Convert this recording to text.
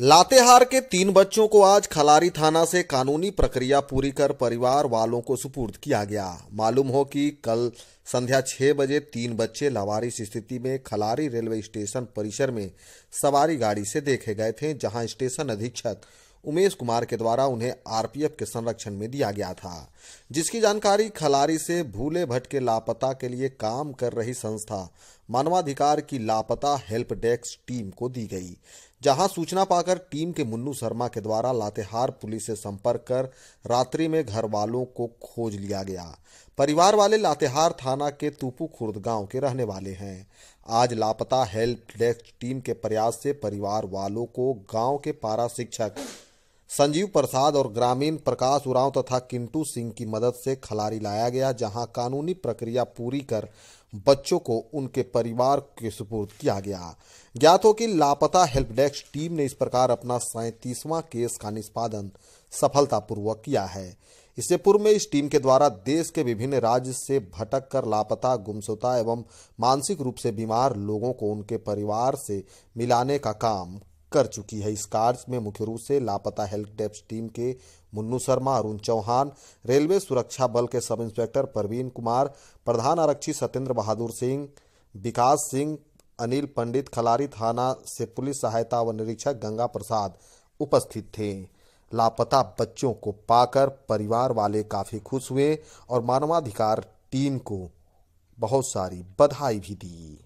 लातेहार के तीन बच्चों को आज खलारी थाना से कानूनी प्रक्रिया पूरी कर परिवार वालों को सुपुर्द किया गया मालूम हो कि कल संध्या छह बजे तीन बच्चे लावारिस स्थिति में खलारी रेलवे स्टेशन परिसर में सवारी गाड़ी से देखे गए थे जहां स्टेशन अधीक्षक उमेश कुमार के द्वारा उन्हें आरपीएफ के संरक्षण में दिया गया था जिसकी जानकारी खलारी से भूले भटके लापता के लिए काम कर रही संस्था मानवाधिकार की लापता हेल्प डेस्क टीम को दी गई जहां सूचना पाकर टीम के मुन्नू शर्मा के द्वारा लातेहार पुलिस से संपर्क कर रात्रि में घर वालों को खोज लिया गया परिवार वाले लातेहार थाना के तुपू खुर्द गांव के रहने वाले हैं आज लापता हेल्प डेस्क टीम के प्रयास से परिवार वालों को गांव के पारा शिक्षक संजीव प्रसाद और ग्रामीण प्रकाश उरांव तथा किंटू सिंह की मदद से खलारी लाया गया जहां कानूनी प्रक्रिया पूरी कर बच्चों को उनके परिवार के सुपुर्द किया गया ज्ञात हो कि लापता हेल्प डेस्क टीम ने इस प्रकार अपना सैतीसवां केस का निष्पादन सफलतापूर्वक किया है इससे पूर्व में इस टीम के द्वारा देश के विभिन्न राज्य से भटक कर लापता गुमसुता एवं मानसिक रूप से बीमार लोगों को उनके परिवार से मिलाने का काम कर चुकी है इस कार्य में मुख्य रूप से लापता हेल्प डेस्क टीम के मुन्नू शर्मा अरुण चौहान रेलवे सुरक्षा बल के सब इंस्पेक्टर परवीन कुमार प्रधान आरक्षी सत्येंद्र बहादुर सिंह विकास सिंह अनिल पंडित खलारी थाना से पुलिस सहायता व निरीक्षक गंगा प्रसाद उपस्थित थे लापता बच्चों को पाकर परिवार वाले काफ़ी खुश हुए और मानवाधिकार टीम को बहुत सारी बधाई भी दी